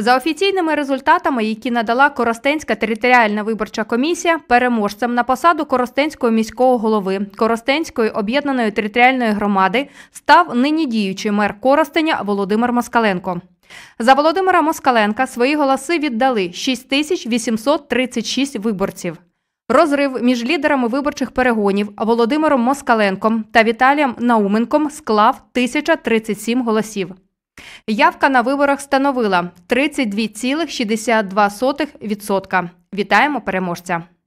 За офіційними результатами, які надала Коростенська територіальна виборча комісія, переможцем на посаду Коростенського міського голови Коростенської об'єднаної територіальної громади став нині діючий мер Коростеня Володимир Москаленко. За Володимира Москаленка свої голоси віддали 6836 виборців. Розрив між лідерами виборчих перегонів Володимиром Москаленком та Віталієм Науменком склав 1037 голосів. Явка на виборах становила 32,62%. Вітаємо переможця.